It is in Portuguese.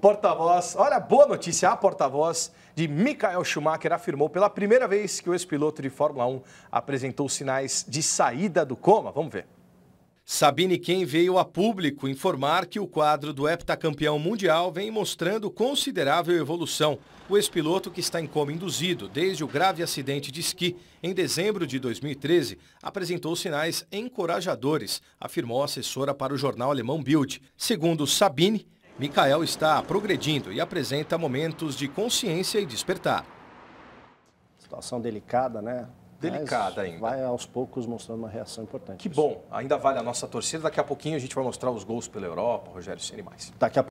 Porta-voz, olha, boa notícia, a porta-voz de Michael Schumacher afirmou pela primeira vez que o ex-piloto de Fórmula 1 apresentou sinais de saída do coma. Vamos ver. Sabine Ken veio a público informar que o quadro do heptacampeão mundial vem mostrando considerável evolução. O ex-piloto que está em coma induzido desde o grave acidente de esqui em dezembro de 2013 apresentou sinais encorajadores, afirmou a assessora para o jornal alemão Bild. Segundo Sabine, Mikael está progredindo e apresenta momentos de consciência e despertar. Situação delicada, né? Delicada Mas ainda. Vai aos poucos mostrando uma reação importante. Que bom, ainda vale a nossa torcida. Daqui a pouquinho a gente vai mostrar os gols pela Europa, Rogério Ceni mais. Daqui a